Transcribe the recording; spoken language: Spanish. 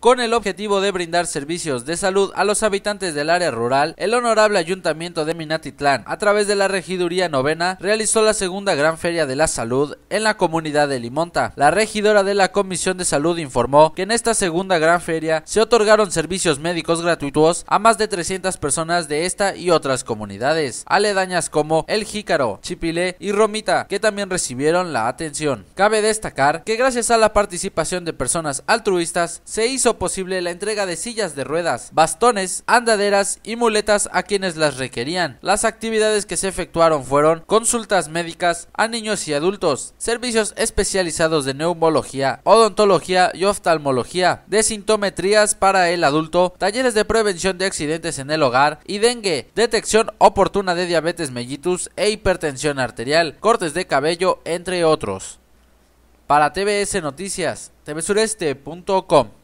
Con el objetivo de brindar servicios de salud a los habitantes del área rural, el honorable ayuntamiento de Minatitlán, a través de la regiduría novena, realizó la segunda gran feria de la salud en la comunidad de Limonta. La regidora de la Comisión de Salud informó que en esta segunda gran feria se otorgaron servicios médicos gratuitos a más de 300 personas de esta y otras comunidades, aledañas como El Jícaro, Chipilé y Romita, que también recibieron la atención. Cabe destacar que gracias a la participación de personas altruistas se hizo posible la entrega de sillas de ruedas, bastones, andaderas y muletas a quienes las requerían. Las actividades que se efectuaron fueron consultas médicas a niños y adultos, servicios especializados de neumología, odontología y oftalmología, de sintometrías para el adulto, talleres de prevención de accidentes en el hogar y dengue, detección oportuna de diabetes mellitus e hipertensión arterial, cortes de cabello, entre otros. Para TBS Noticias, tvsureste.com.